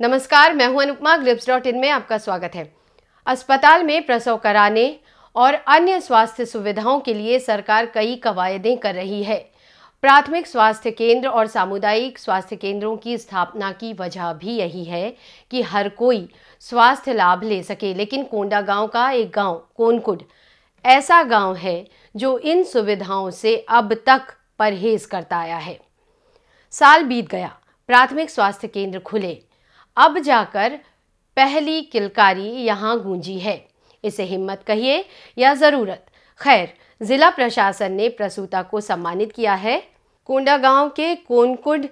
नमस्कार मैं हूं अनुपमा ग्लिप्स डॉट इन में आपका स्वागत है अस्पताल में प्रसव कराने और अन्य स्वास्थ्य सुविधाओं के लिए सरकार कई कवायदें कर रही है प्राथमिक स्वास्थ्य केंद्र और सामुदायिक स्वास्थ्य केंद्रों की स्थापना की वजह भी यही है कि हर कोई स्वास्थ्य लाभ ले सके लेकिन कोंडा गांव का एक गांव कोनकुड ऐसा गांव है जो इन सुविधाओं से अब तक परहेज करता आया है साल बीत गया प्राथमिक स्वास्थ्य केंद्र खुले अब जाकर पहली किलकारी यहाँ गूंजी है इसे हिम्मत कहिए या ज़रूरत खैर ज़िला प्रशासन ने प्रसूता को सम्मानित किया है कोंडा गांव के कोनकुड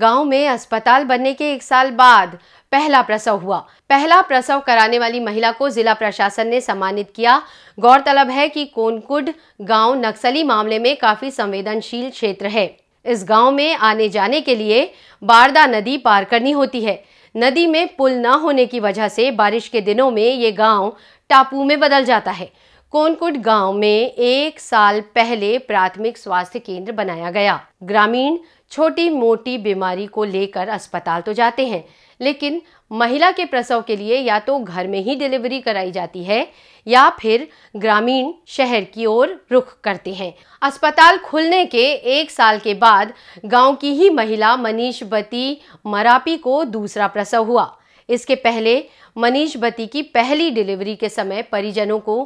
गांव में अस्पताल बनने के एक साल बाद पहला प्रसव हुआ पहला प्रसव कराने वाली महिला को जिला प्रशासन ने सम्मानित किया गौरतलब है कि कोनकुड गांव नक्सली मामले में काफी संवेदनशील क्षेत्र है इस गांव में आने जाने के लिए बारदा नदी पार करनी होती है नदी में पुल न होने की वजह से बारिश के दिनों में ये गांव टापू में बदल जाता है कोनकुट गांव में एक साल पहले प्राथमिक स्वास्थ्य केंद्र बनाया गया ग्रामीण छोटी मोटी बीमारी को लेकर अस्पताल तो जाते हैं लेकिन महिला के प्रसव के लिए या तो घर में ही डिलीवरी कराई जाती है या फिर ग्रामीण शहर की ओर रुख करते हैं अस्पताल खुलने के एक साल के बाद गांव की ही महिला मनीष बती मरापी को दूसरा प्रसव हुआ इसके पहले मनीष बती की पहली डिलीवरी के समय परिजनों को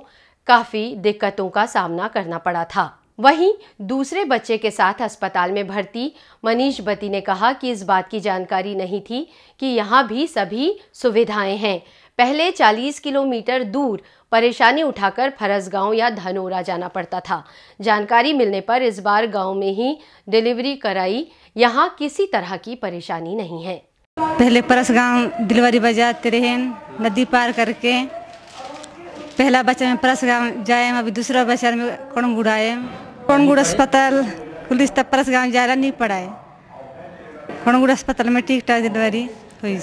काफ़ी दिक्कतों का सामना करना पड़ा था वहीं दूसरे बच्चे के साथ अस्पताल में भर्ती मनीष बती ने कहा कि इस बात की जानकारी नहीं थी कि यहाँ भी सभी सुविधाएं हैं पहले 40 किलोमीटर दूर परेशानी उठाकर गांव या धनोरा जाना पड़ता था जानकारी मिलने पर इस बार गांव में ही डिलीवरी कराई यहाँ किसी तरह की परेशानी नहीं है पहले फरसगांव डिलीवरी बजाते रहे नदी पार करके पहला बच्चा में परस गांव जाए अभी दूसरा बच्चा में कौनगुड़ आए कौनगुड़ अस्पताल पुलिस तब परस गाँव जाना नहीं पड़ा है कौनगुड़ अस्पताल में ठीक ठाक डिलीवरी हुई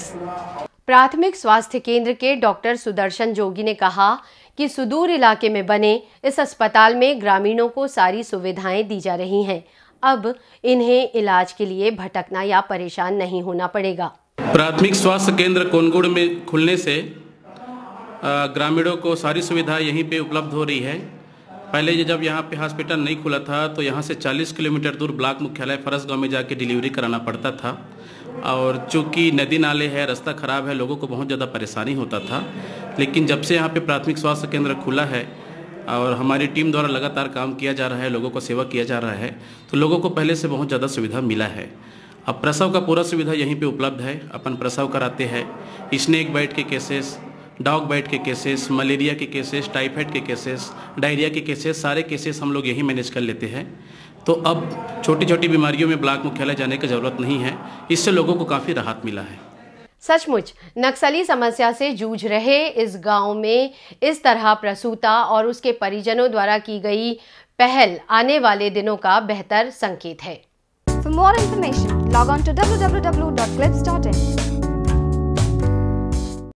प्राथमिक स्वास्थ्य केंद्र के डॉक्टर सुदर्शन जोगी ने कहा कि सुदूर इलाके में बने इस अस्पताल में ग्रामीणों को सारी सुविधाएं दी जा रही हैं अब इन्हें इलाज के लिए भटकना या परेशान नहीं होना पड़ेगा प्राथमिक स्वास्थ्य केंद्र कोनगुड़ में खुलने से ग्रामीणों को सारी सुविधा यहीं पे उपलब्ध हो रही है पहले जब यहाँ पे हॉस्पिटल नहीं खुला था तो यहाँ से 40 किलोमीटर दूर ब्लॉक मुख्यालय फरस गांव में जाके डिलीवरी कराना पड़ता था और चूँकि नदी नाले है रास्ता ख़राब है लोगों को बहुत ज़्यादा परेशानी होता था लेकिन जब से यहाँ पे प्राथमिक स्वास्थ्य केंद्र खुला है और हमारी टीम द्वारा लगातार काम किया जा रहा है लोगों को सेवा किया जा रहा है तो लोगों को पहले से बहुत ज़्यादा सुविधा मिला है अब प्रसव का पूरा सुविधा यहीं पे उपलब्ध है अपन प्रसव कराते हैं स्नेक बाइट के केसेस डॉग बाइट के केसेस मलेरिया के केसेस टाइफाइड के केसेस डायरिया के केसेस सारे केसेस हम लोग यही मैनेज कर लेते हैं तो अब छोटी छोटी बीमारियों में ब्लॉक मुख्यालय जाने की जरूरत नहीं है इससे लोगों को काफ़ी राहत मिला है सचमुच नक्सली समस्या से जूझ रहे इस गांव में इस तरह प्रसूता और उसके परिजनों द्वारा की गई पहल आने वाले दिनों का बेहतर संकेत है for more information log on to W